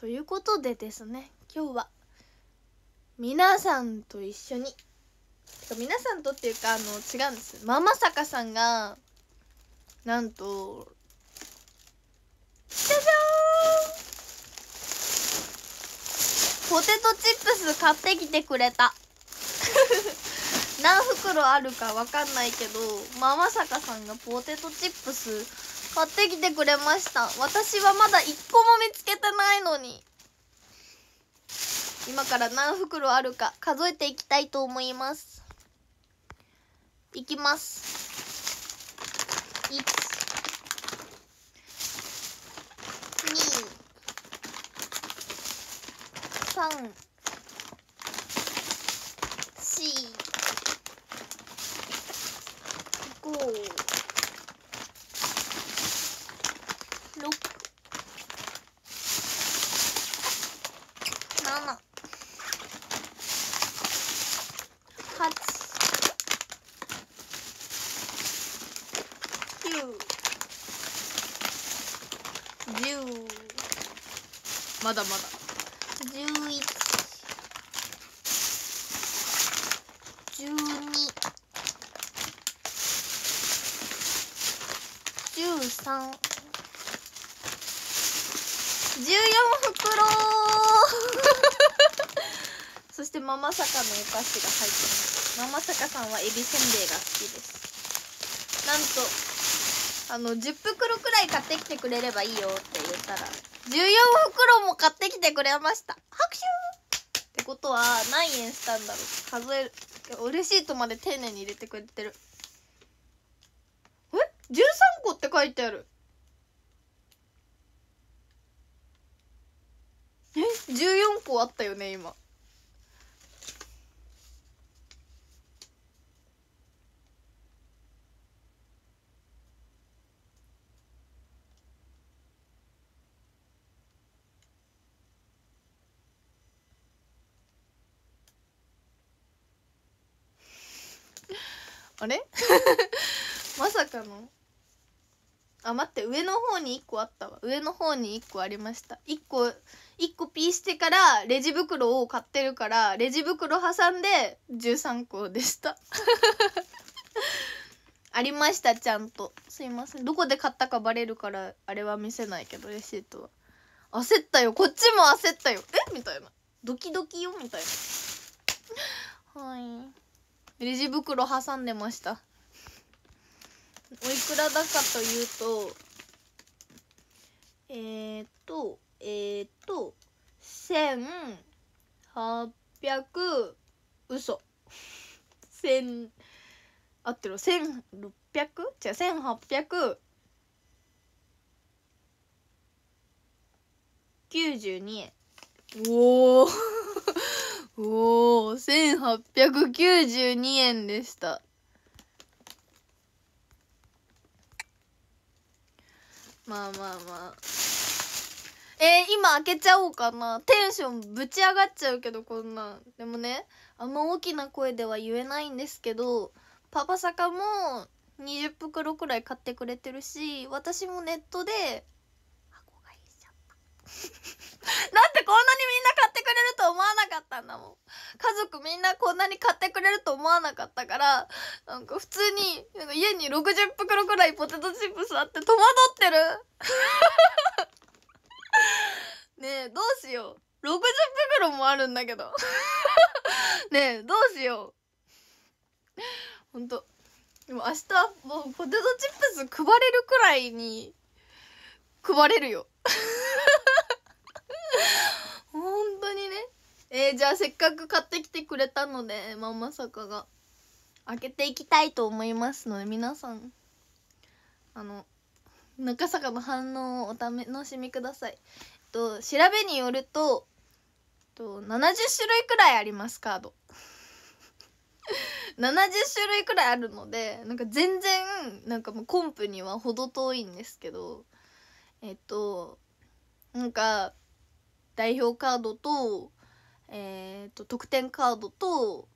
ということでですね今日は皆さんと一緒に皆さんとっていうかあの違うんですママ坂さんがなんとじゃじゃーんポテトチップス買ってきてくれた 何袋あるかわかんないけどママ坂さんがポテトチップス買ってきてくれました私はまだ1個も見つけてないのに今から何袋あるか数えていきたいと思いますいきます1 2 3まだまだ111213 14袋そしてママサカのお菓子が入ってますママサカさんはエビせんべいが好きですなんとあの10袋くらい買ってきてくれればいいよって言ったら14袋も買ってきてくれました拍手ってことは何円したんだろう数える嬉しいとまで丁寧に入れてくれてるえ十13個って書いてあるえ14個あったよね今あれ まさかのあ待って上の方に1個あったわ上の方に1個ありました1個1個ピーしてからレジ袋を買ってるからレジ袋挟んで13個でした ありましたちゃんとすいませんどこで買ったかバレるからあれは見せないけどレシートは焦ったよこっちも焦ったよえみたいなドキドキよみたいなはいレジ袋挟んでましたおいくらだかというとえー、っとえー、っと1800嘘千合ってる千六百違う千八百九十二円お おおお1892円でしたまあまあまあえー、今開けちゃおうかなテンションぶち上がっちゃうけどこんなんでもねあんま大きな声では言えないんですけどパパサカも20袋くらい買ってくれてるし私もネットで箱買いしちゃっただってこんなにみんな買れると思わなかったんだもん家族みんなこんなに買ってくれると思わなかったからなんか普通になんか家に60袋くらいポテトチップスあって戸惑ってる ねえどうしよう60袋もあるんだけど ねえどうしようほんとでも明日もうポテトチップス配れるくらいに配れるよ本当にねえー、じゃあせっかく買ってきてくれたのであ、まさかが開けていきたいと思いますので皆さんあの中坂の反応をお楽しみください、えっと、調べによると、と、70種類くらいありますカード70種類くらいあるのでなんか全然なんかもうコンプには程遠いんですけどえっとなんか代表カードと,、えーと、得点カードと,、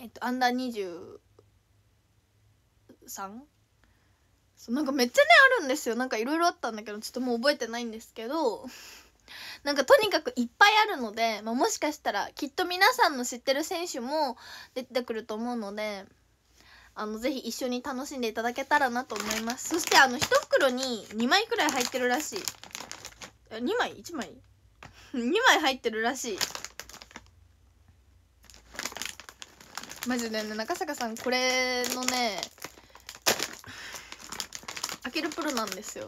えーと、とアンダー 23? そうなんかめっちゃねあるんですよなんかいろいろあったんだけどちょっともう覚えてないんですけど なんかとにかくいっぱいあるので、まあ、もしかしたらきっと皆さんの知ってる選手も出てくると思うのであのぜひ一緒に楽しんでいただけたらなと思いますそしてあの1袋に2枚くらい入ってるらしい2枚 ?1 枚2枚入ってるらしいマジでね中坂さんこれのね開けるプロなんですよ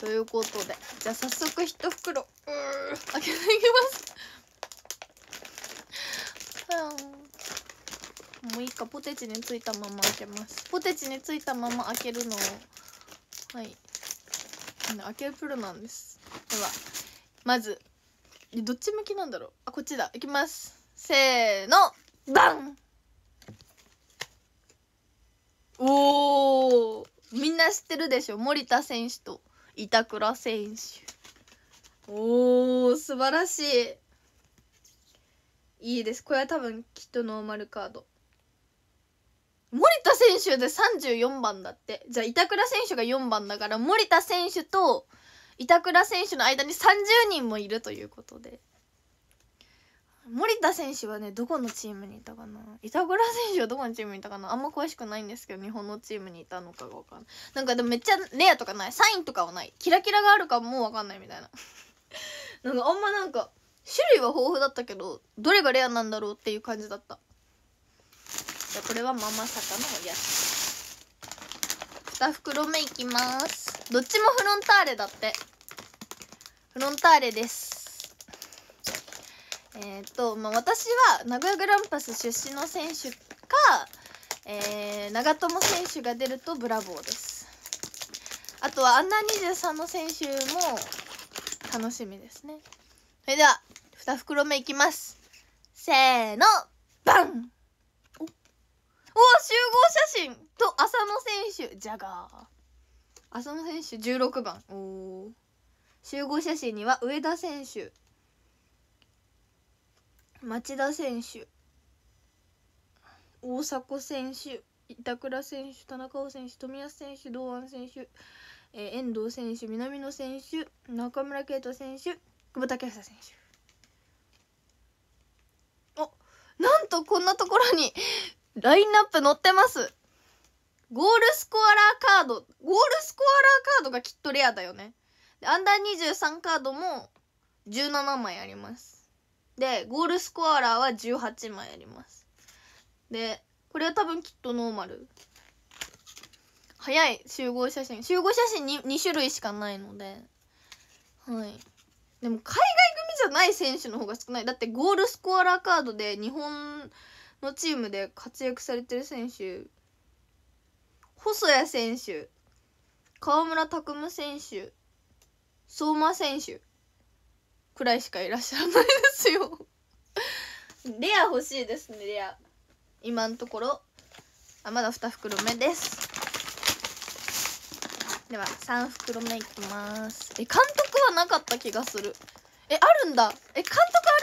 ということでじゃあ早速一袋開けていきますもういいかポテチについたまま開けますポテチについたまま開けるのはい開けるプロなんですではまずどっち向きなんだろうあこっちだいきますせーのバンおおみんな知ってるでしょ森田選手と板倉選手おお素晴らしいいいですこれは多分きっとノーマルカード森田選手で34番だってじゃあ板倉選手が4番だから森田選手と板倉選手の間に30人もいるということで森田選手はねどこのチームにいたかな板倉選手はどこのチームにいたかなあんま詳しくないんですけど日本のチームにいたのかが分かんないなんかでもめっちゃレアとかないサインとかはないキラキラがあるかもう分かんないみたいな なんかあんまなんか種類は豊富だったけどどれがレアなんだろうっていう感じだったじゃこれはママかのおやつ2袋目いきますどっちもフロンターレだってフロンターレですえっ、ー、と、まあ、私は名古屋グランパス出身の選手か、えー、長友選手が出るとブラボーですあとはアンダー23の選手も楽しみですねそれでは2袋目いきますせーのバンおお集合写真と浅野選手ジャガー浅野選手16番おお集合写真には上田選手町田選手大迫選手板倉選手田中碧選手冨安選手堂安選手、えー、遠藤選手南野選手中村敬斗選手久保建英選手おなんとこんなところに ラインナップ載ってますゴールスコアラーカードゴールスコアラーカードがきっとレアだよねアンダー23カードも17枚ありますでゴールスコアラーは18枚ありますでこれは多分きっとノーマル早い集合写真集合写真 2, 2種類しかないのではいでも海外組じゃない選手の方が少ないだってゴールスコアラーカードで日本のチームで活躍されてる選手細谷選手河村拓夢選手相馬選手くらいしかいらっしゃらないですよレア欲しいですねレア今のところあまだ2袋目ですでは3袋目いきますえ監督はなかった気がするえあるんだえ監督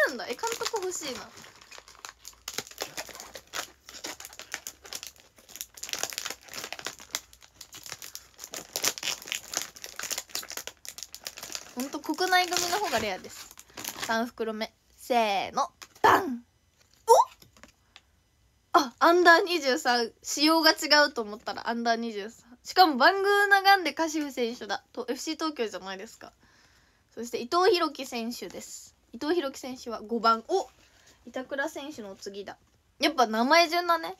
あるんだえ監督欲しいな国内組の方がレアです3袋目せーのバンおあアンダー23仕様が違うと思ったらアンダー23しかもバングーナガンデカシフ選手だと FC 東京じゃないですかそして伊藤洋樹選手です伊藤洋樹選手は5番お板倉選手の次だやっぱ名前順だね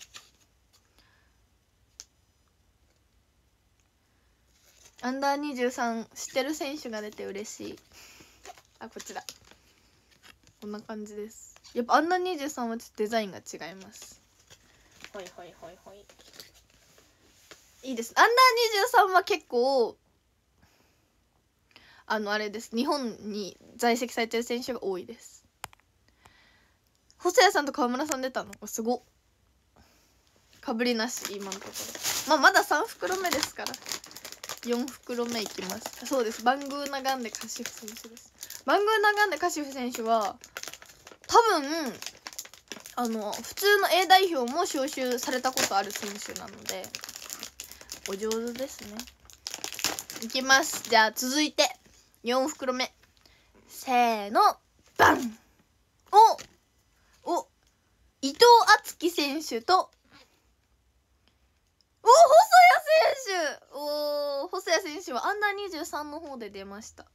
アンダー23知ってる選手が出て嬉しいあこちらこんな感じですやっぱアンダー23はちょっとデザインが違いますほいほいほいほいいいですアンダー23は結構あのあれです日本に在籍されてる選手が多いです細谷さんと川村さん出たのすごかぶりなし今のところまあまだ3袋目ですから4袋目いきますそうですバングーナガンデカシフ選手ですバングーナガンデカシフ選手は多分あの普通の A 代表も招集されたことある選手なのでお上手ですねいきますじゃあ続いて4袋目せーのバンおお伊藤敦樹選手と也選手はアンダー23の方で出ました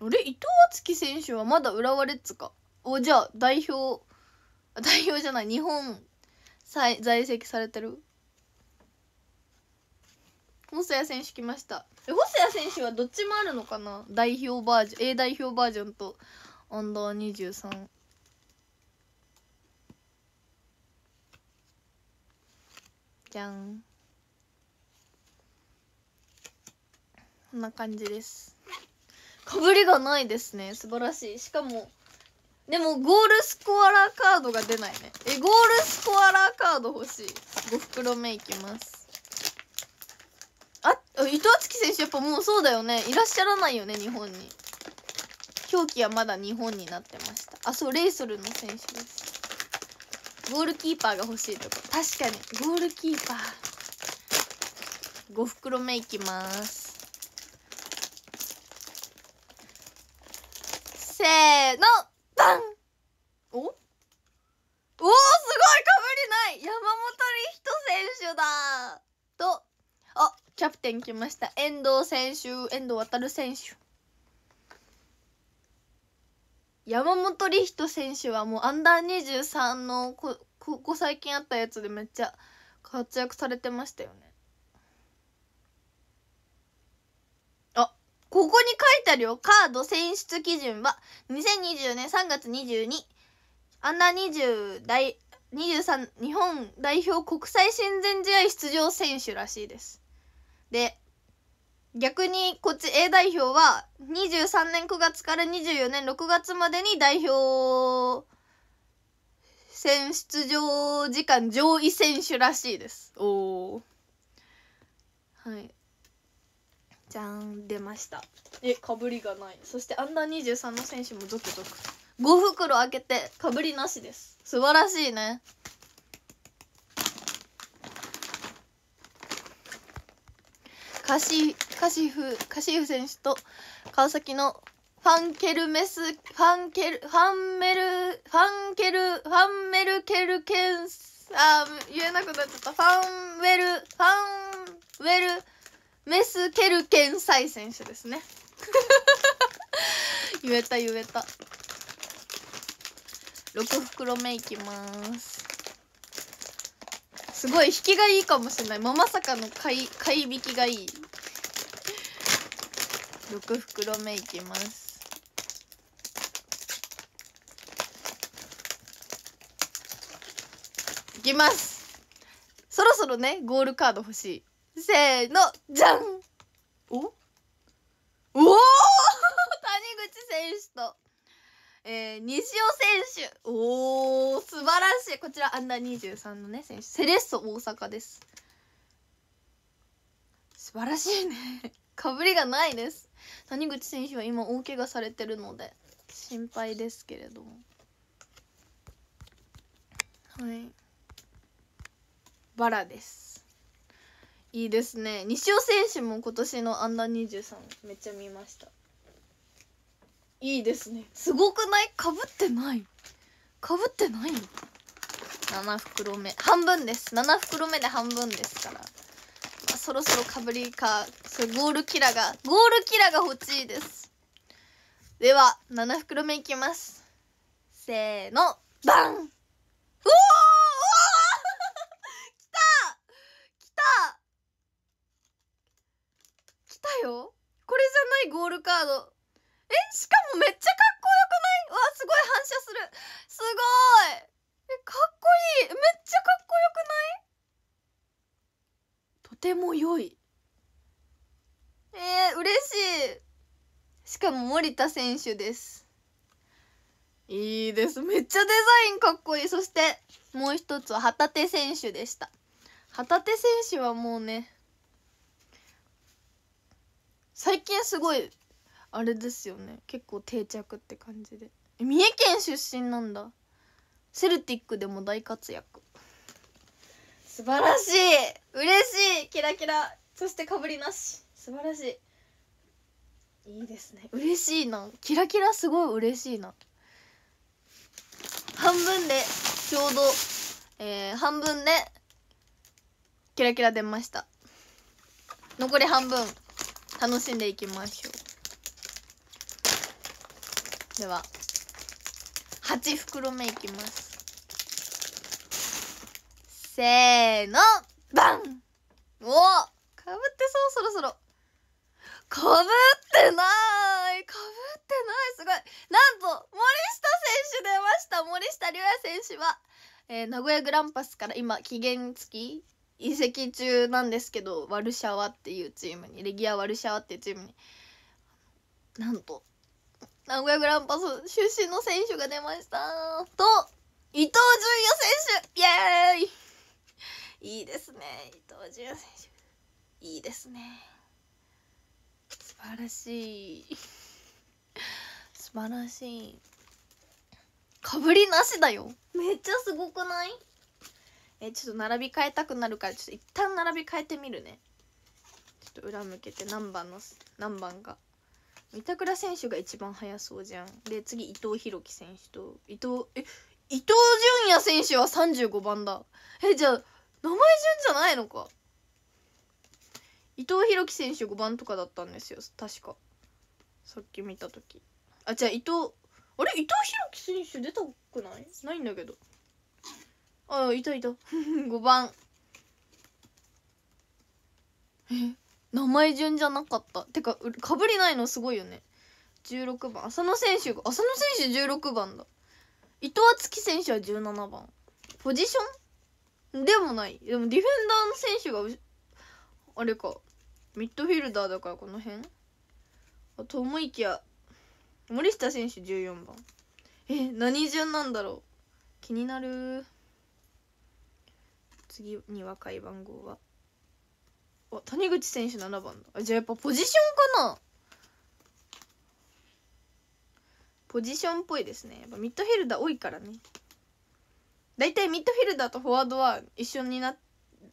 あれ伊藤敦樹選手はまだ浦和レッズかおじゃあ代表代表じゃない日本在籍されてる細谷選手来ましたえ細谷選手はどっちもあるのかな代表バージョン A 代表バージョンとアンダー23じゃんこんな感じですかぶりがないですね素晴らしいしかもでもゴールスコアラーカードが出ないねえゴールスコアラーカード欲しい5袋目いきますあ伊藤敦樹選手やっぱもうそうだよねいらっしゃらないよね日本に狂気はまだ日本になってましたあそうレイソルの選手ですゴールキーパーが欲しいとか確かにゴールキーパー5袋目いきますせーのバンおおーすごいかぶりない山本理人選手だとあキャプテン来ました遠藤選手遠藤航選手山本理人選手はもうアンダー23のこここ最近あったやつでめっちゃ活躍されてましたよねここに書いてあるよ。カード選出基準は、2024年3月22、アンダー20代、23日本代表国際親善試合出場選手らしいです。で、逆にこっち A 代表は23年9月から24年6月までに代表選出場時間上位選手らしいです。おー。はい。じゃん出ましたえかぶりがないそしてアンダー23の選手もドドク。5袋開けてかぶりなしです素晴らしいねカシカシフカシフ選手と川崎のファンケルメス、ファンケル、ファンメル、ファンケル、ファンメルケルケン、あ、言えなくなっちゃった。ファンウェル、ファンウェル、メスケルケンサイ選手ですね 言えた言えた6袋目いきますすごい引きがいいかもしれないままさかの買い買い引きがいい6袋目いきますいきますそろそろねゴールカード欲しいせーの、じゃんおおお 谷口選手と、えー、西尾選手。おー、素晴らしい。こちら、アンダー23のね、選手。セレッソ大阪です。素晴らしいね。か ぶりがないです。谷口選手は今、大怪我されてるので、心配ですけれども。はい。バラです。いいですね西尾選手も今年のアンダー23めっちゃ見ましたいいですねすごくないかぶってないかぶってない7袋目半分です7袋目で半分ですから、まあ、そろそろかぶりかそゴールキラがゴールキラが欲しいですでは7袋目いきますせーのバンうわよこれじゃないゴールカードえしかもめっちゃかっこよくないわすごい反射するすごいえかっこいいめっちゃかっこよくないとても良いえー、嬉しいしかも森田選手ですいいですめっちゃデザインかっこいいそしてもう一つは旗手選手でした旗手選手はもうね最近すごいあれですよね結構定着って感じで三重県出身なんだセルティックでも大活躍素晴らしい嬉しいキラキラそしてかぶりなし素晴らしいいいですね嬉しいなキラキラすごい嬉しいな半分でちょうど、えー、半分でキラキラ出ました残り半分楽しんでいきましょうでは8袋目いきますせーのバンおかぶってそうそろそろかぶってないかぶってないすごいなんと森下選手出ました森下龍也選手は、えー、名古屋グランパスから今期限付き移籍中なんですけどワルシャワっていうチームにレギア・ワルシャワっていうチームになんと名古屋グランパス出身の選手が出ましたと伊藤純也選手イエーイいいですね伊藤純也選手いいですね素晴らしい素晴らしいかぶりなしだよめっちゃすごくないえちょっと並び替えたくなるからちょっと一旦並び替えてみるねちょっと裏向けて何番の何番が板倉選手が一番速そうじゃんで次伊藤洋輝選手と伊藤え伊藤純也選手は35番だえじゃあ名前順じゃないのか伊藤洋輝選手5番とかだったんですよ確かさっき見た時あじゃあ伊藤あれ伊藤洋輝選手出たくないないんだけどあいたいた5番 え名前順じゃなかったてかかぶりないのすごいよね16番浅野選手が浅野選手16番だ伊藤敦樹選手は17番ポジションでもないでもディフェンダーの選手があれかミッドフィルダーだからこの辺あと思いきや森下選手14番え何順なんだろう気になる次に若い番号はあ谷口選手7番だあじゃあやっぱポジションかなポジションっぽいですねやっぱミッドフィルダー多いからね大体ミッドフィルダーとフォワードは一緒にな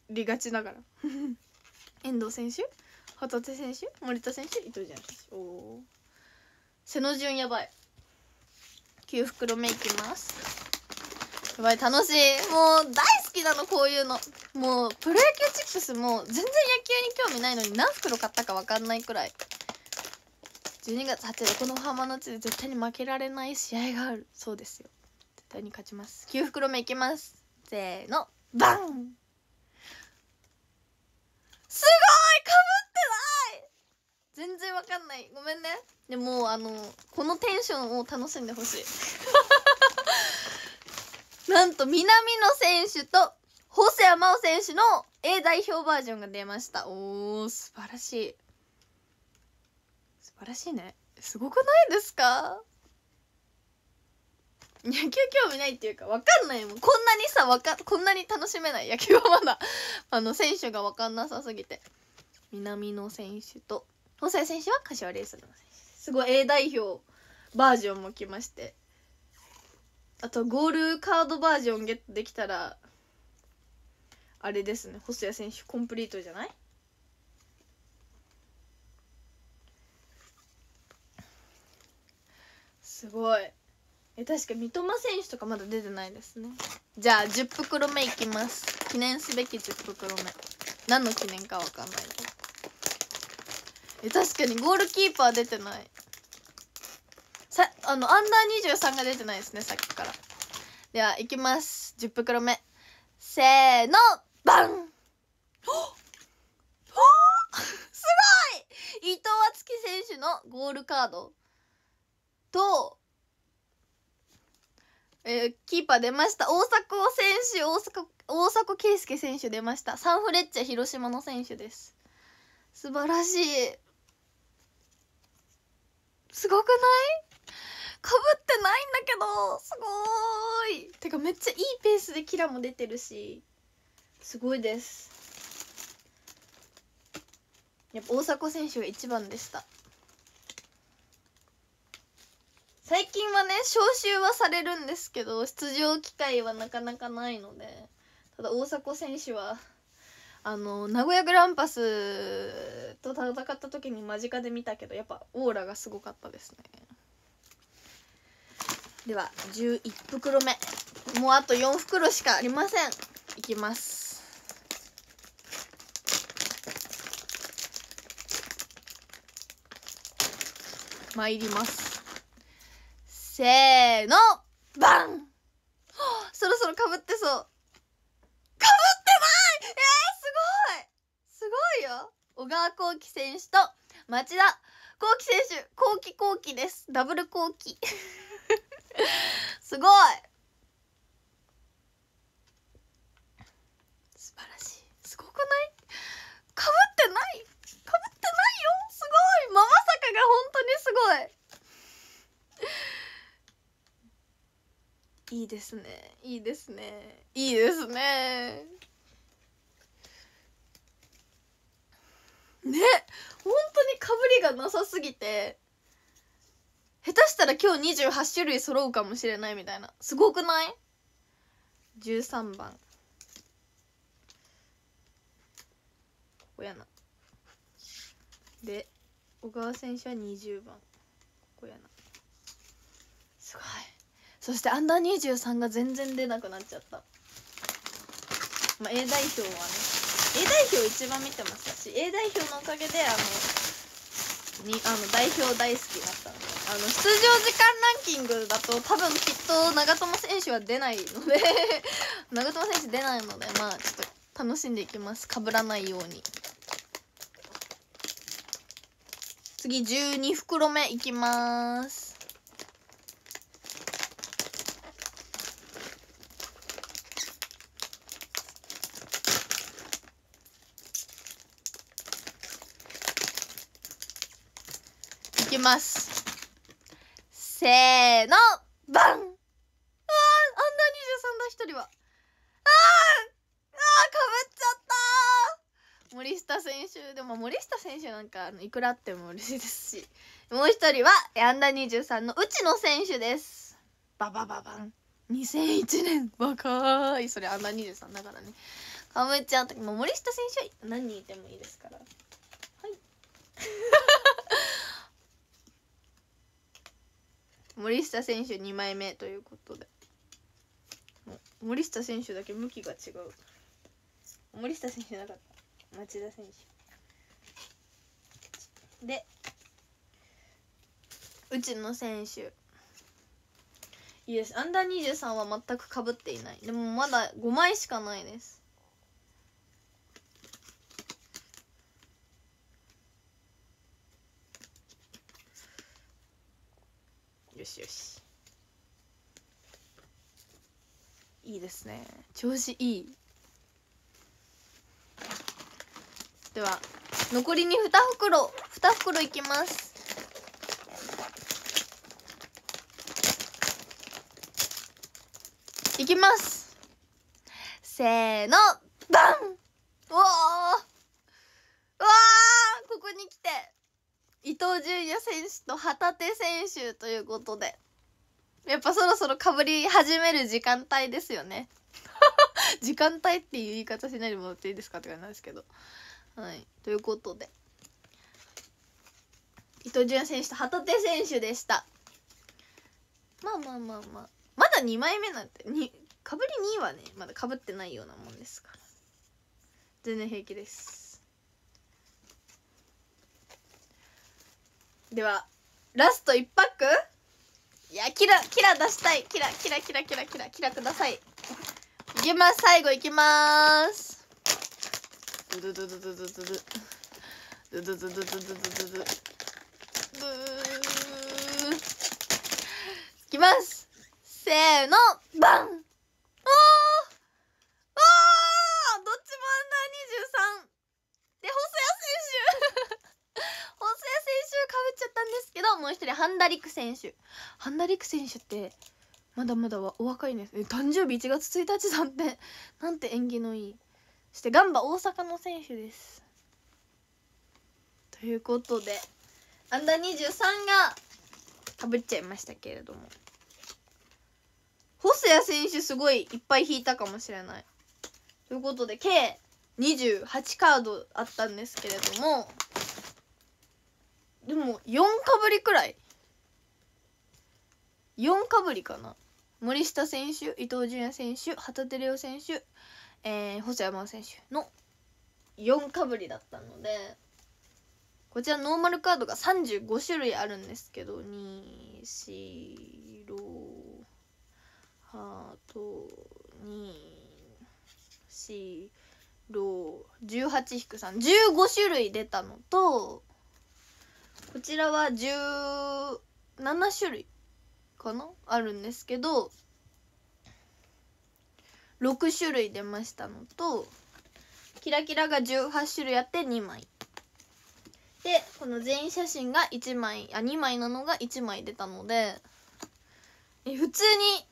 りがちだから 遠藤選手旗手選手森田選手伊藤選手おお背の順やばい9袋目いきますやばい楽しいもう大好きなのこういうのもうプロ野球チップスも全然野球に興味ないのに何袋買ったか分かんないくらい12月8日この浜の地で絶対に負けられない試合があるそうですよ絶対に勝ちます9袋目いきますせーのバンすごいかぶってない全然わかんないごめんねでもあのこのテンションを楽しんでほしいなんと南野選手と細谷真央選手の A 代表バージョンが出ましたおお素晴らしい素晴らしいねすごくないですか野球興味ないっていうか分かんないもんこんなにさわかこんなに楽しめない野球はまだ あの選手が分かんなさすぎて南野選手と細谷選手は柏レースの選手すごい A 代表バージョンも来ましてあとゴールカードバージョンゲットできたらあれですね細谷選手コンプリートじゃないすごいえ確か三笘選手とかまだ出てないですねじゃあ10袋目いきます記念すべき10袋目何の記念かわかんないけどえ確かにゴールキーパー出てないさあのアンダー23が出てないですねさっきからではいきます10袋目せーのバンはお すごい伊藤敦樹選手のゴールカードとえー、キーパー出ました大迫選手大迫大迫圭介選手出ましたサンフレッチェ広島の選手です素晴らしいすごくないってないんだけどすごいてかめっちゃいいペースでキラも出てるしすごいですやっぱ大迫選手が一番でした最近はね招集はされるんですけど出場機会はなかなかないのでただ大迫選手はあの名古屋グランパスと戦った時に間近で見たけどやっぱオーラがすごかったですねでは11袋目もうあと4袋しかありませんいきます参りますせーのバン そろそろかぶってそうかぶってないえー、すごいすごいよ小川幸輝選手と町田幸輝選手幸輝幸輝ですダブル幸輝 すごい素晴らしいすごくないかぶってないかぶってないよすごいマさかが本当にすごいいいですねいいですねいいですねね本当にかぶりがなさすぎて下手したら今日28種類揃うかもしれないみたいなすごくない ?13 番ここやなで小川選手は20番ここやなすごいそしてアンダー23が全然出なくなっちゃったまあ A 代表はね A 代表一番見てましたし A 代表のおかげであのにあの代表大好きだったのであの出場時間ランキングだと多分きっと長友選手は出ないので 長友選手出ないのでまあちょっと楽しんでいきますかぶらないように次12袋目いきますいきますせーのバンああんな23だ一人はあーあかぶっちゃった森下選手でも森下選手なんかあのいくらあっても嬉しいですしもう一人はアンダー23の内野選手ですババババン2001年若いそれアンダー23だからねかぶっちゃった森下選手は何人いてもいいですからはい森下選手2枚目ということで森下選手だけ向きが違う森下選手なかった町田選手で内野選手いいですアンダー2 3は全くかぶっていないでもまだ5枚しかないですよしよしいいですね調子いいでは残りに2袋2袋いきますいきますせーのバンおお藤純也選手と旗手選手ということでやっぱそろそろかぶり始める時間帯ですよね 時間帯っていう言い方しないでもらっていいですかって感じなんですけどはいということで伊藤純也選手と旗手選手でしたまあまあまあまあまだ2枚目なんてにかぶり2位はねまだかぶってないようなもんですから全然平気ですではラスト1パックいやキラキラ出したいキラキラキラキラキラキラくださいいきます最後いきますドドドドドドドドドドドドドきますせーのバン一人ハンダリク選手ハンダリク選手ってまだまだお若いんです誕生日1月1日だってなんて縁起のいいそしてガンバ大阪の選手ですということでアンダー2 3がかぶっちゃいましたけれども細谷選手すごいいっぱい引いたかもしれないということで計28カードあったんですけれどもでも4かぶりくらい4かぶりかな森下選手伊東純也選手旗手怜央選手、えー、細山選手の4かぶりだったのでこちらノーマルカードが35種類あるんですけど2白ハート2白18-3 15種類出たのとこちらは17種類かなあるんですけど6種類出ましたのとキラキラが18種類あって2枚でこの全員写真が1枚あ2枚なのが1枚出たので普通に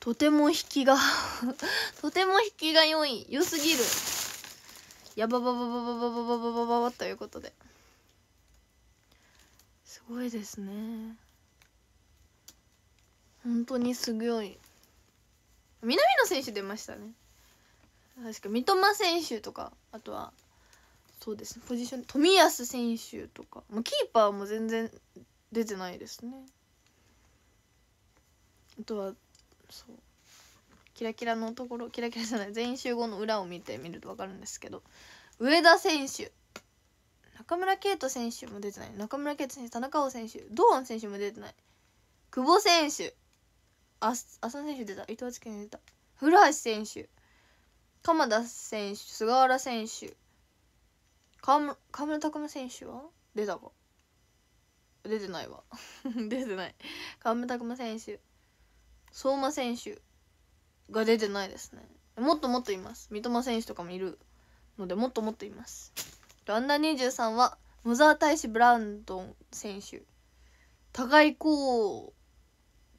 とても引きが とても引きが良い良すぎるやばばばばばばばばばばばということでごいですね本当にすごい南野選手出ましたね確か三笘選手とかあとはそうですねポジション冨安選手とか、まあ、キーパーも全然出てないですねあとはそうキラキラのところキラキラじゃない全員集合の裏を見てみると分かるんですけど上田選手中村敬斗選手も出てない中村敬斗選手田中碧選手堂安選手も出てない久保選手浅野選手出た伊藤健出た古橋選手鎌田選手菅原選手河村河村拓夢選手は出たか出てないわ 出てない河村拓夢選手相馬選手が出てないですねもっともっといます三笘選手とかもいるのでもっともっといますアンダ23はモザー大使ブランドン選手高井光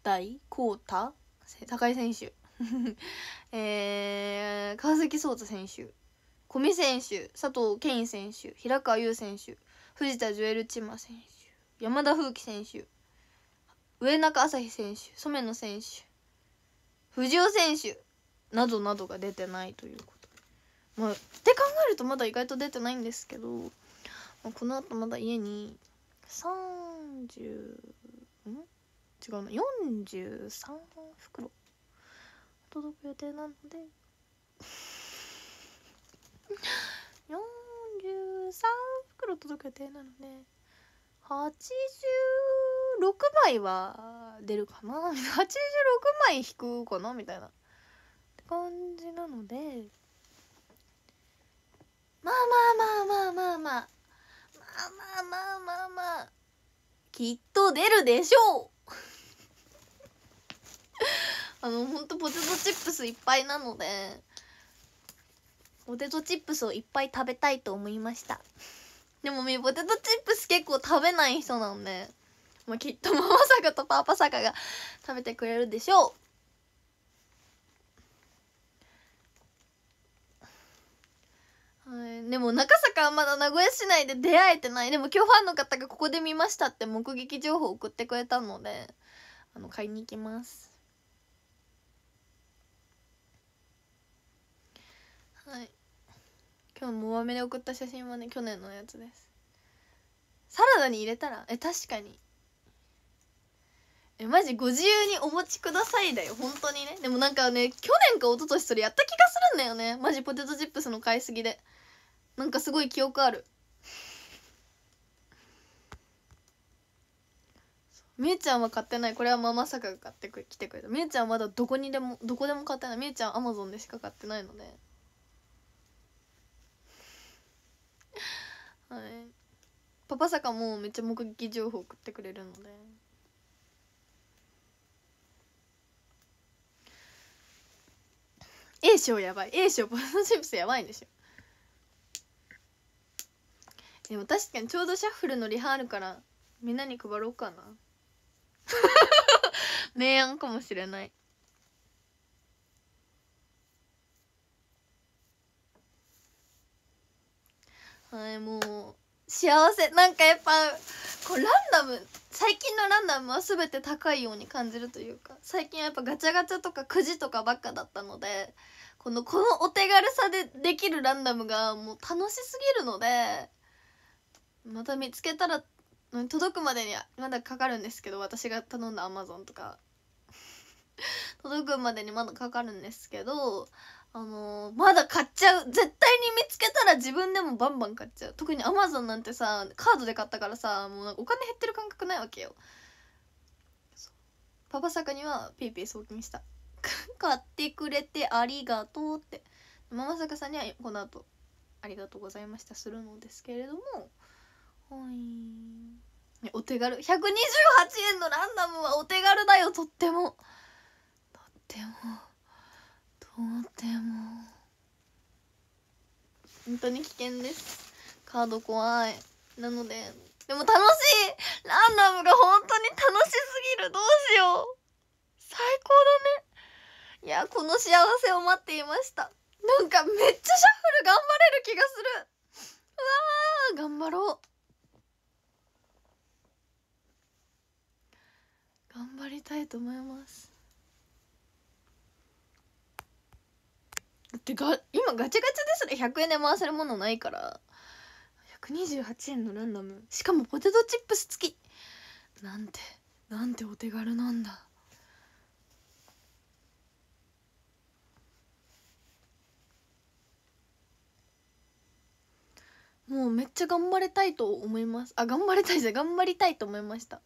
大光太高井選手 えー、川崎颯太選手小見選手佐藤健選手平川優選手藤田ジュエルチマ選手山田風紀選手上中朝日選手染野選手藤尾選手などなどが出てないということまあ、って考えるとまだ意外と出てないんですけど、まあ、この後まだ家に30ん違うな43袋届く予定なので43袋届く予定なので86枚は出るかな86枚引くかなみたいな感じなのでまあまあまあまあまあまあまあまあまあまあまあきっと出るでしょう あのほんとポテトチップスいっぱいなのでポテトチップスをいっぱい食べたいと思いましたでもみポテトチップス結構食べない人なんで、まあ、きっとママサとパパさかが食べてくれるでしょうはい、でも中坂はまだ名古屋市内で出会えてないでも今日ファンの方がここで見ましたって目撃情報送ってくれたのであの買いに行きますはい今日もわめで送った写真はね去年のやつですサラダに入れたらえ確かにえマジご自由にお持ちくださいだよ本当にねでもなんかね去年か一昨年それやった気がするんだよねマジポテトチップスの買いすぎでなんかすごい記憶あるみえちゃんは買ってないこれはママサカが買ってきてくれたみえちゃんはまだどこにでもどこでも買ってないみえちゃんアマゾンでしか買ってないので、ね、はいパパサカもめっちゃ目撃情報送ってくれるので栄翔やばい栄翔ポテトチップスやばいんでしょでも確かにちょうどシャッフルのリハあるからみんなに配ろうかな 明暗かもしれないはいもう幸せなんかやっぱこうランダム最近のランダムは全て高いように感じるというか最近やっぱガチャガチャとかくじとかばっかだったのでこのこのお手軽さでできるランダムがもう楽しすぎるのでまた見つけたら 届くまでにまだかかるんですけど私が頼んだアマゾンとか届くまでにまだかかるんですけどあのー、まだ買っちゃう絶対に見つけたら自分でもバンバン買っちゃう特にアマゾンなんてさカードで買ったからさもうお金減ってる感覚ないわけよパパサカにはピーピー送金した 買ってくれてありがとうってママサカさんにはこの後ありがとうございましたするのですけれどもお手軽128円のランダムはお手軽だよとってもとってもとっても本当に危険ですカード怖いなのででも楽しいランダムが本当に楽しすぎるどうしよう最高だねいやこの幸せを待っていましたなんかめっちゃシャッフル頑張れる気がするうわー頑張ろう頑張りたいと思いますだってが今ガチャガチャですら100円で回せるものないから128円のランダムしかもポテトチップス付きなんてなんてお手軽なんだもうめっちゃ頑張りたいと思いますあ頑張りたいじゃ頑張りたいと思いました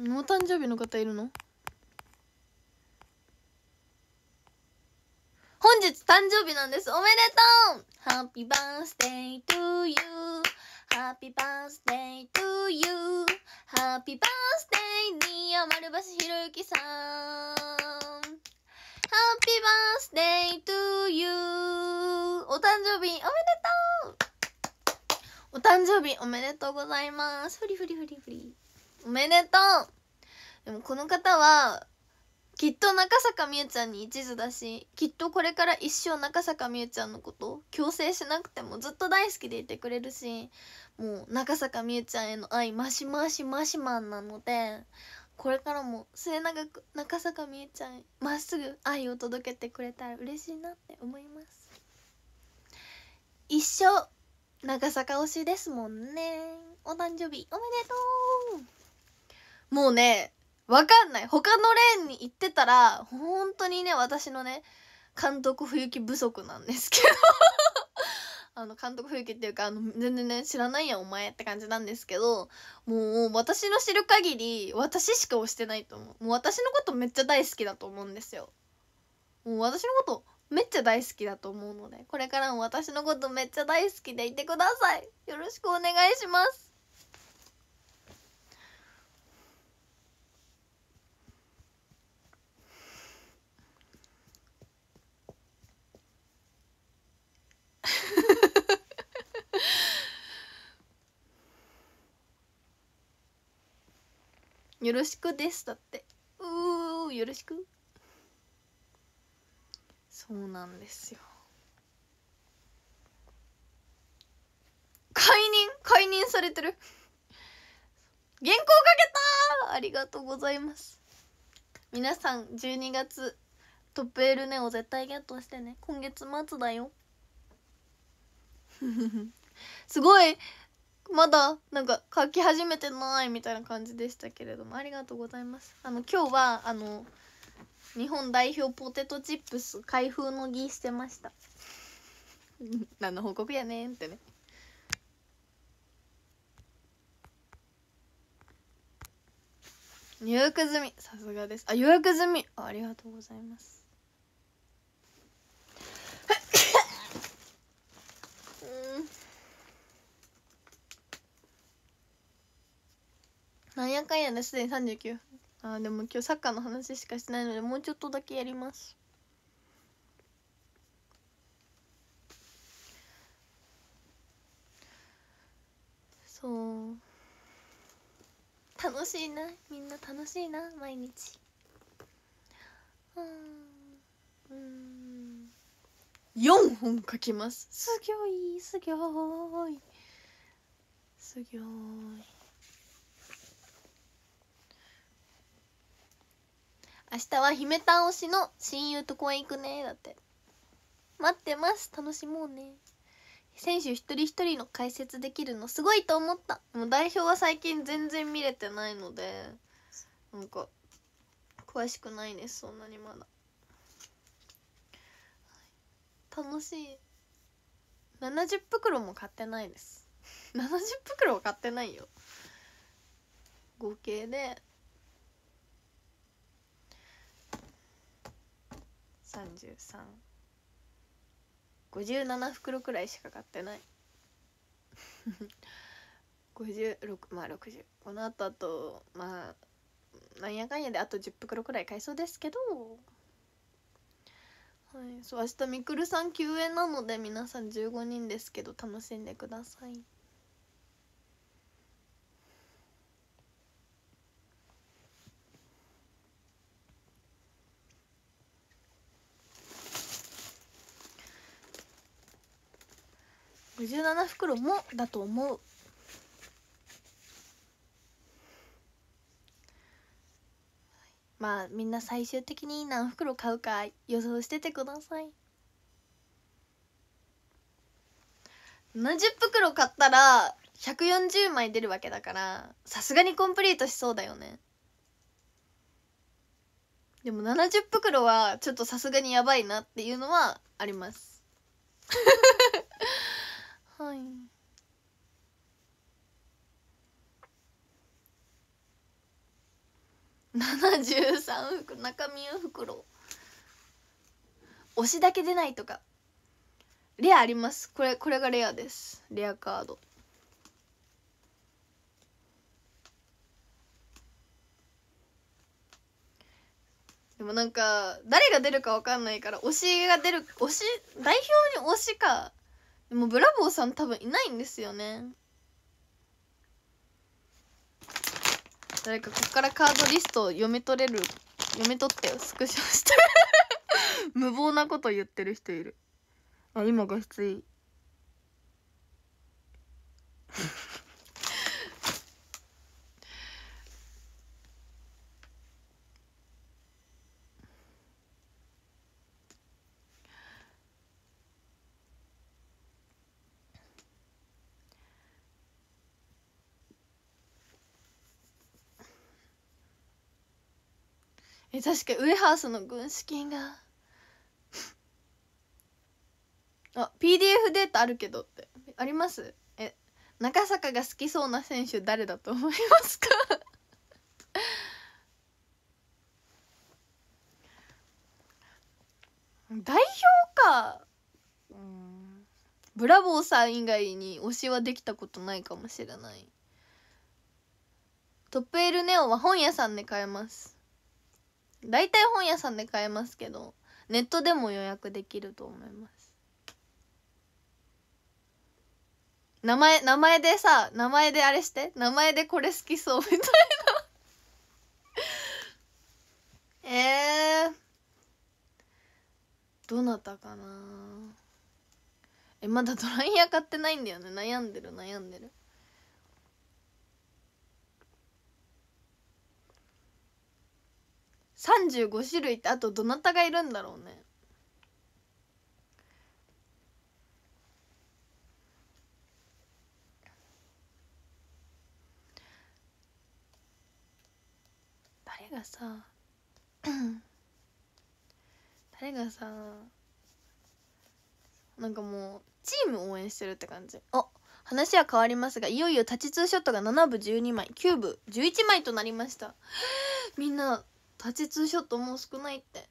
お誕生日の方いるの本日誕生日なんですおめでとう Happy birthday to you Happy birthday to you Happy birthday dear 丸橋ひろゆきさん Happy birthday to you お誕生日おめでとうお誕生日おめでとうございますふりふりふりふりおめでとうでもこの方はきっと中坂美優ちゃんに一途だしきっとこれから一生中坂美優ちゃんのこと強制しなくてもずっと大好きでいてくれるしもう中坂美優ちゃんへの愛マシマシマシマンなのでこれからも末永く中坂美優ちゃんまっすぐ愛を届けてくれたら嬉しいなって思います一生長坂推しですもんねお誕生日おめでとうもうね、わかんない。他のレーンに行ってたら、本当にね、私のね、監督不行き不足なんですけど あの、監督不行きっていうか、あの、全然ね、知らないやん、お前って感じなんですけど、もう、私の知る限り、私しか押してないと思う。もう私のことめっちゃ大好きだと思うんですよ。もう私のことめっちゃ大好きだと思うので、これからも私のことめっちゃ大好きでいてください。よろしくお願いします。よろしくですだってうーよろしくそうなんですよ解任解任されてる原稿かけたありがとうございます皆さん12月トップエルネを絶対ゲットしてね今月末だよ すごいまだなんか書き始めてないみたいな感じでしたけれどもありがとうございますあの今日はあの日本代表ポテトチップス開封の儀してました 何の報告やねんってね予約済みさすがですあ予約済みありがとうございますなんやかんやねすでに39分ああでも今日サッカーの話しかしないのでもうちょっとだけやりますそう楽しいなみんな楽しいな毎日うんうん4本書きますすぎょいすぎょいすぎょい明日は姫倒推しの親友と公園行くねだって待ってます楽しもうね選手一人一人の解説できるのすごいと思ったもう代表は最近全然見れてないのでなんか詳しくないですそんなにまだ楽しい70袋も買ってないです70 袋は買ってないよ合計で3357袋くらいしか買ってない56 まあ60このあとあとまあなんやかんやであと10袋くらい買いそうですけどはいそう明日みくるさん休園なので皆さん15人ですけど楽しんでください。57袋もだと思うまあみんな最終的に何袋買うか予想しててください70袋買ったら140枚出るわけだからさすがにコンプリートしそうだよねでも70袋はちょっとさすがにやばいなっていうのはあります73袋中身袋推しだけ出ないとかレアありますこれこれがレアですレアカードでもなんか誰が出るか分かんないから推しが出る推し代表に推しかでもブラボーさん多分いないんですよね誰かここからカードリストを読み取れる読み取ってスクショして 無謀なこと言ってる人いるあ今画質いいえ確かウエハースの軍資金があ PDF データあるけどってありますえ中坂が好きそうな選手誰だと思いますか 代表かブラボーさん以外に推しはできたことないかもしれないトップエルネオは本屋さんで買えます大体本屋さんで買えますけどネットでも予約できると思います名前名前でさ名前であれして名前でこれ好きそうみたいな えー、どなたかなえまだドライヤー買ってないんだよね悩んでる悩んでる35種類ってあとどなたがいるんだろうね誰がさ 誰がさなんかもうチーム応援してるって感じあ話は変わりますがいよいよタチツーショットが7部12枚9部11枚となりましたみんな立ちツーショットもう少ないって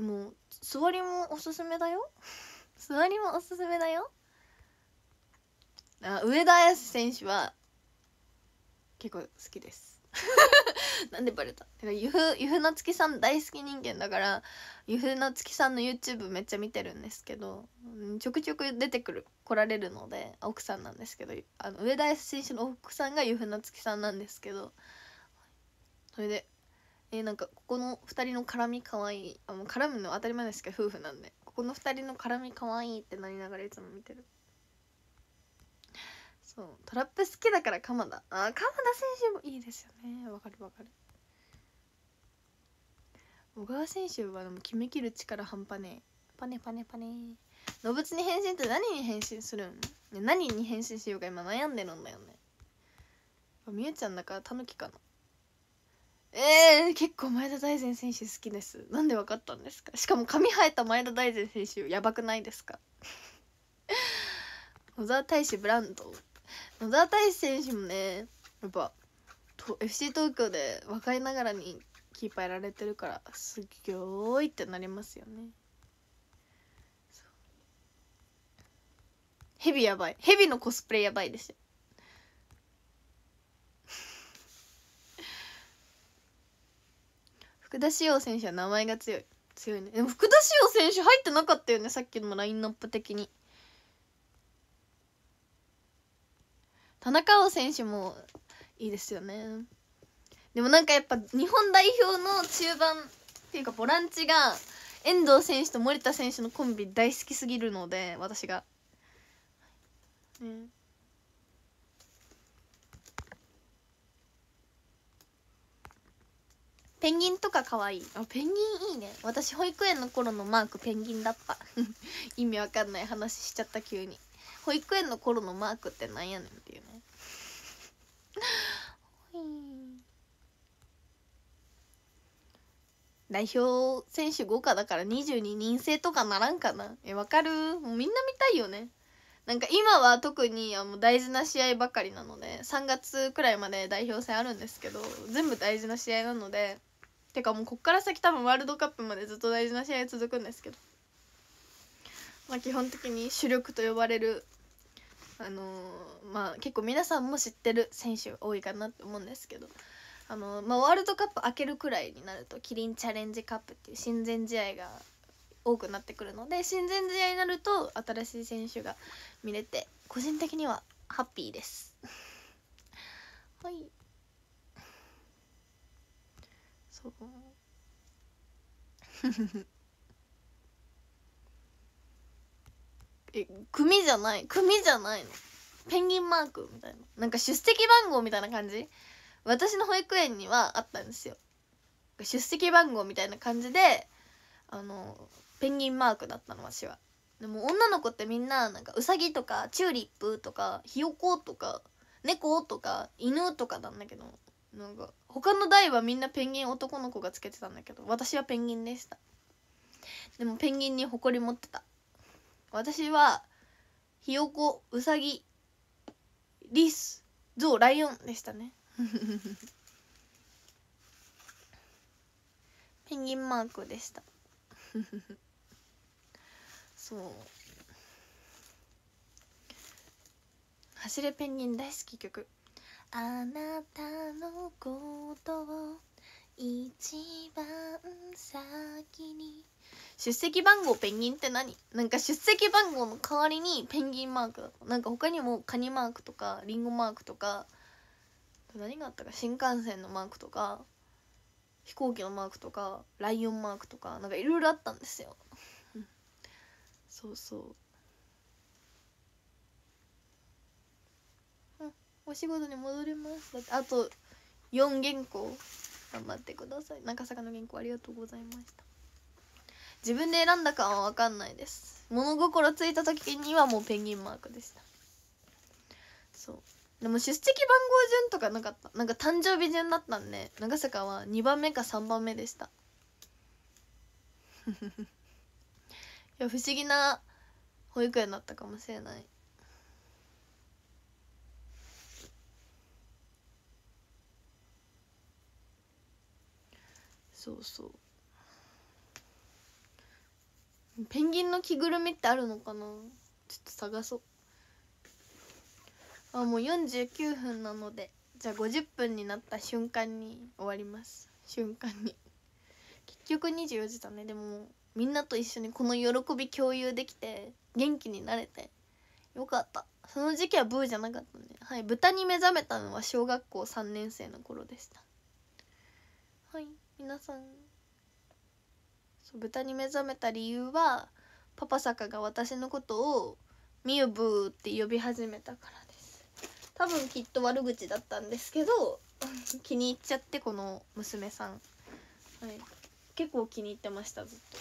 もう座りもおすすめだよ 座りもおすすめだよあ上田綺世選手は結構好きです なんでバレたゆふゆふのつさん大好き人間だから由布夏つさんの YouTube めっちゃ見てるんですけどちょくちょく出てくる来られるので奥さんなんですけどあの上田選手の奥さんが由布夏つさんなんですけどそれでえー、なんかここの2人の絡みかわいいあもう絡むの当たり前ですけど夫婦なんでここの2人の絡みかわいいってなりながらいつも見てるそうトラップ好きだから鎌田あ鎌田選手もいいですよねわかるわかる小川選手はでも決めきる力半端ねえパネパネパネ動物に変身って何に変身するん何に変身しようか今悩んでるんだよねみゆちゃんだからタヌキかなえー、結構前田大然選手好きですなんで分かったんですかしかも髪生えた前田大然選手やばくないですか 野沢大志ブランド野沢大志選手もねやっぱと FC 東京で若いながらにキーパーやられてるからすっょーいってなりますよねヘビやばいヘビのコスプレやばいですよ福田師王選手は名前が強い強いねでも福田師王選手入ってなかったよねさっきのラインナップ的に田中碧選手もいいですよねでもなんかやっぱ日本代表の中盤っていうかボランチが遠藤選手と森田選手のコンビ大好きすぎるので私が。ねペンギンとか可愛いあペンギンいいね私保育園の頃のマークペンギンだった 意味わかんない話しちゃった急に保育園の頃のマークってなんやねんっていうね 代表選手豪華だから22人制とかならんかなえわかるもうみんな見たいよねなんか今は特にあの大事な試合ばかりなので3月くらいまで代表戦あるんですけど全部大事な試合なのでてかもうこっから先多分ワールドカップまでずっと大事な試合続くんですけど、まあ、基本的に主力と呼ばれるあのー、まあ結構皆さんも知ってる選手多いかなって思うんですけどあのー、まあ、ワールドカップ開けるくらいになるとキリンチャレンジカップっていう親善試合が多くなってくるので親善試合になると新しい選手が見れて個人的にはハッピーです。は いこ うえ組じゃない組じゃないのペンギンマークみたいななんか出席番号みたいな感じ私の保育園にはあったんですよ出席番号みたいな感じであのペンギンマークだったの私はでも女の子ってみんななんかウサギとかチューリップとかひよことか猫とか犬とかなんだけどなんか他の代はみんなペンギン男の子がつけてたんだけど私はペンギンでしたでもペンギンに誇り持ってた私はひよこうさぎリスゾウライオンでしたね ペンギンマークでしたそう走れペンギン大好き曲あなたのことを一番先に出席番号ペンギンって何なんか出席番号の代わりにペンギンマークなんか他にもカニマークとかリンゴマークとか何があったか新幹線のマークとか飛行機のマークとかライオンマークとかなんかいろいろあったんですよそうそうお仕事に戻りますだってあと4原稿頑張ってください中坂の原稿ありがとうございました自分で選んだかは分かんないです物心ついた時にはもうペンギンマークでしたそうでも出席番号順とかなかったなんか誕生日順だったんで長坂は2番目か3番目でした いや不思議な保育園だったかもしれないそうそうペンギンの着ぐるみってあるのかなちょっと探そうあもう49分なのでじゃあ50分になった瞬間に終わります瞬間に結局24時だねでもみんなと一緒にこの喜び共有できて元気になれてよかったその時期はブーじゃなかったねはい豚に目覚めたのは小学校3年生の頃でした皆さんそう豚に目覚めた理由はパパ坂が私のことを「みゆぶー」って呼び始めたからです多分きっと悪口だったんですけど 気に入っちゃってこの娘さん、はい、結構気に入ってましたずっと。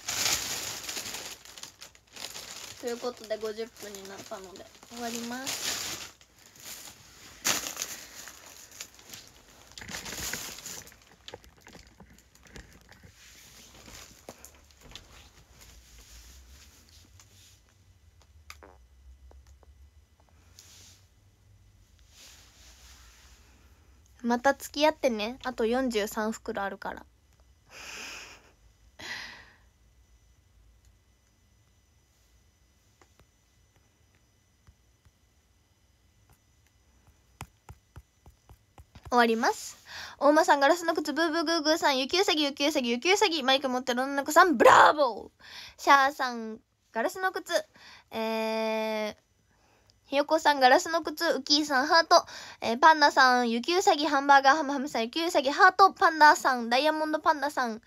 ということで50分になったので終わります。また付き合ってねあと43袋あるから終わります大間さんガラスの靴ブーブーグーグーさんゆきうさぎゆきうさぎゆきうさぎマイク持ってる女の子さんブラボーシャーさんガラスの靴えーひよこさん、ガラスの靴、ウキーさん、ハート、えー、パンダさん、ゆきうさぎ、ハンバーガー、ハムハムさん、ゆきうさぎ、ハート、パンダさん、ダイヤモンドパンダさん、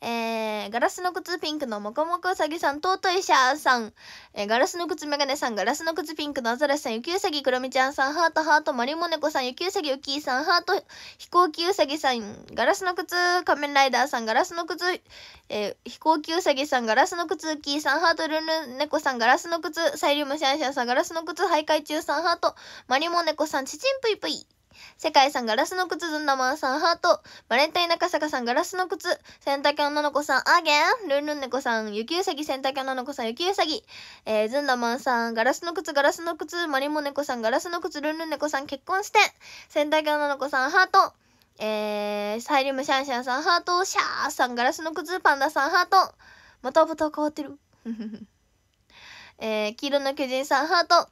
えー、ガラスの靴ピンクのモコモコウサギさん、トートいシャーさん、えー、ガラスの靴メガネさん、ガラスの靴ピンクのアザラシさん、ゆきうさぎくろみちゃんさん、ハートハート、マリモネコさん、ゆきうさぎウキーさん、ハート飛行機うさぎさん、ガラスの靴仮面ライダーさん、ガラスの靴、えー、飛行機うさぎさん、ガラスの靴ウキーさん、ハートルルネ猫さん、ガラスの靴サイリウムシャンシャンさん、ガラスの靴徘徊中さん、ハート、マリモネコさん、チチンプイプイ。世界さんガラスの靴、ずんだまんさんハート、バレンタイン中坂さんガラスの靴、洗濯女の子さんアーゲン、ルンルン猫さん雪うさぎ、洗濯女の子さん雪うさぎ、えー、ずんだまんさんガラスの靴、ガラスの靴、マリモ猫さんガラスの靴、ルンルン猫さん結婚して、洗濯女の子さんハート、えー、サイリムシャンシャンさんハート、シャーさんガラスの靴、パンダさんハート、またまた変わってる。えー、黄色の巨人さんハート、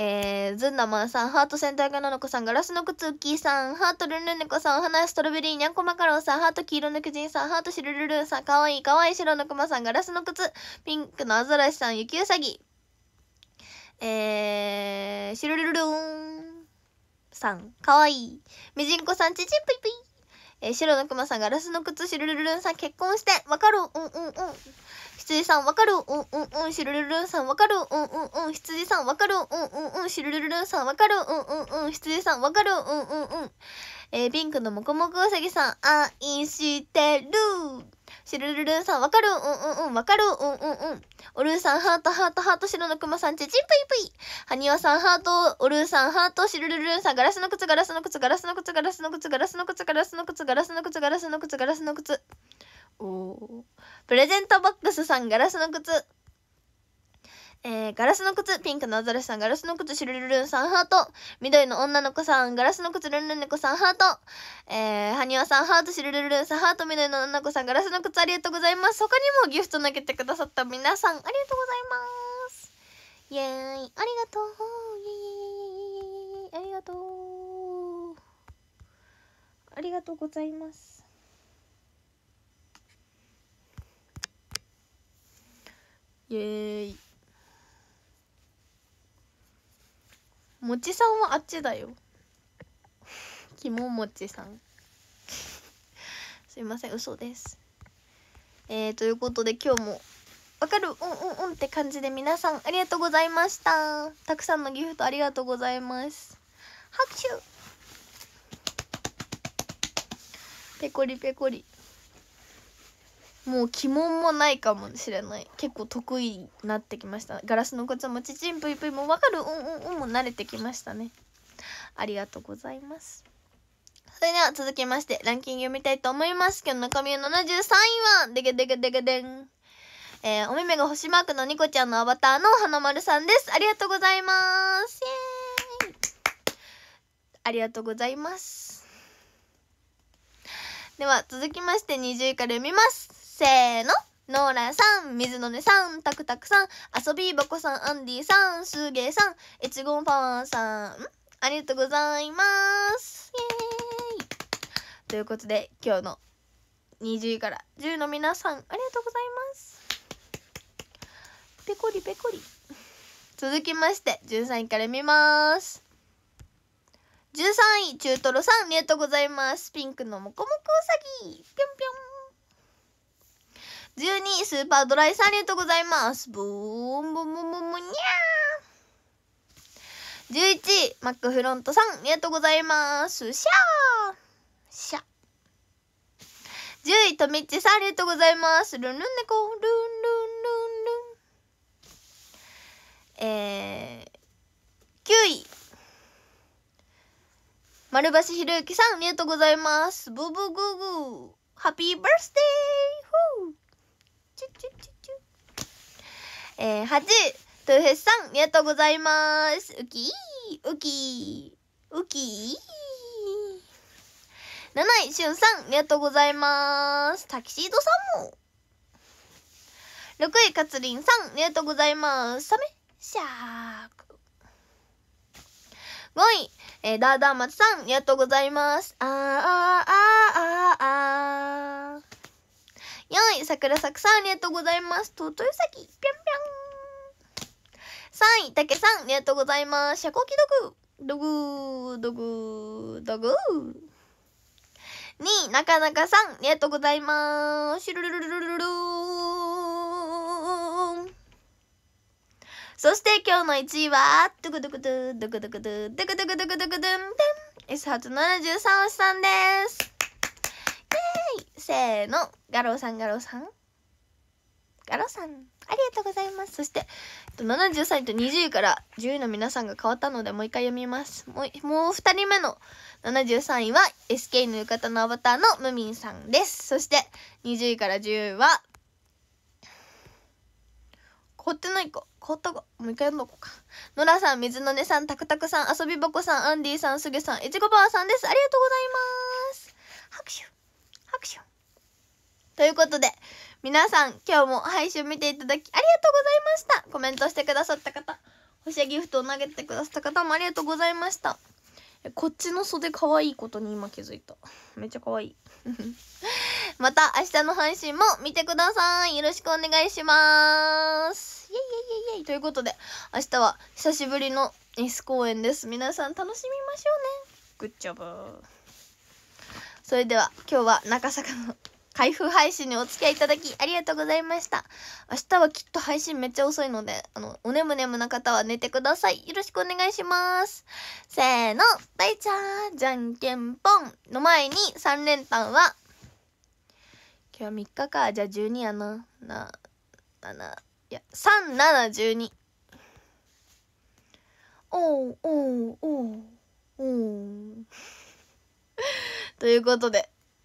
えー、ずんだまんさん、ハートセンターがののこさん、ガラスの靴ウッキーさん、ハートルンルンネコさん、お花ストロベリーにゃんこマカロンさん、ハート黄色の巨人さん、ハートシルルルンさん、かわいいかわいい白のクマさん、ガラスの靴、ピンクのアザラシさん、雪うさぎ、えー、シルルルルーンさん、かわいい、みじんこさん、ちちんぷいぷい、えー、白のクマさん、ガラスの靴、シルルルンさん、結婚して、わかる、うんうんうん。羊さんわかるうんうんうんしるるるんさんわかるうんうんうん羊さんわかるうんうんうんしるるるんさんわかるうんうんうん羊さんわかるうんうんうんえー、ピンクのモコモコうさぎさん愛してるしるるるんさんわかるうんうんうんわかるうんうんうんおるーさんハートハートハート白のクマさんちちんぷいぷいはにわさんハートおるーさんハートしるるるんさんガラスのガラスの靴ガラスの靴ガラスの靴ガラスの靴ガラスの靴ガラスの靴ガラスの靴ガラスの靴ガラスの靴おプレゼントボックスさん、ガラスの靴。えー、ガラスの靴、ピンクのアザラシさん、ガラスの靴、シュルルルンさん、ハート。緑の女の子さん、ガラスの靴、ルンルン猫さん、ハート。えー、はにわさん、ハート、シュルルルンさん、ハート、緑の女の子さん、ガラスの靴、ありがとうございます。他にもギフト投げてくださった皆さん、ありがとうございます。イェーイ、ありがとう。イェイイェイイイェイありがとう。ありがとうございます。イエーイもちさんはあっちだよきももちさんすいません嘘ですえー、ということで今日もわかるうんうんうんって感じで皆さんありがとうございましたたくさんのギフトありがとうございます拍手ペコリペコリもう鬼門もないかもしれない結構得意になってきましたガラスのコちゃもちちんぷいぷいもわかるうんうんうんも慣れてきましたねありがとうございますそれでは続きましてランキング読みたいと思います今日の中身は73位はでけでけでけでんえー、お目目が星マークのニコちゃんのアバターの花丸さんですありがとうございますイエーイありがとうございますでは続きまして20位から読みますせーのノーラさん、水野ねさん、タクタクさん、遊びばこさん、アンディさん、すげーさん、エチゴンパーさん、ありがとうございます。イェーイということで、今日の20位から10の皆さん、ありがとうございます。ペコリペコリ。続きまして、13位から見ます。13位、中トロさん、ありがとうございます。ピンクのもこもこうさぎ。ぴょんぴょん。12スーパードライさんありがとうございますブーンブンブンブンブンにゃー11マックフロントさんありがとうございますシャーシャ10位とみっちさんありがとうございますルンルンネコルンルンルンルンえー、9位丸橋ひろゆきさんありがとうございますブブグーグーハッピーバースデーチュチュチュチュ。えー、8、トゥーフェスさん、ありがとうございます。ウキー、ウキー、ウキー。7位、しゅんさん、ありがとうございます。タキシードさんも。6位、かつりんさん、ありがとうございます。サメ、シャーク。5位、えー、ダーダーマチさん、ありがとうございます。あーあーあーあーあー。4位、くらさん、ありがとうございます。と、さきぴょんぴょん。3位、けさん、ありがとうございます。遮光器ドグ、ドグ、ドグ、ドグ。2位、なかなかさん、ありがとうございます。シュルルルルルルそして今日の1位は、ドクドクドゥ、ドクドクドゥ、ドクドクドクドクドゥン、S873 推しさんです。せーの画廊さん画廊さんガロさん、ありがとうございます。そして、73位と20位から10位の皆さんが変わったので、もう一回読みます。もう、もう2人目の73位は、SK の浴衣のアバターのムミンさんです。そして、20位から10位は、凍ってないか。凍ったか。もう一回読んどこうか。ノラさん、水の音さん、タクタクさん、遊びぼこさん、アンディさん、すげさん、いちごばあさんです。ありがとうございます。ということで、皆さん、今日も配信見ていただきありがとうございました。コメントしてくださった方、星ギフトを投げてくださった方もありがとうございました。こっちの袖可愛いことに今気づいた。めっちゃ可愛い。また明日の配信も見てください。よろしくお願いします。イェイイェイイェイということで、明日は久しぶりの S 公演です。皆さん楽しみましょうね。グッジョブ。それでは今日は中坂の開封配信にお付き合いいただきありがとうございました。明日はきっと配信めっちゃ遅いので、あの、おねむねむな方は寝てください。よろしくお願いします。せーの、バイチャーじゃんけんぽんの前に3連単は、今日は3日か。じゃあ12やな。な、7、いや、3、7、12。おうおうおうおう ということで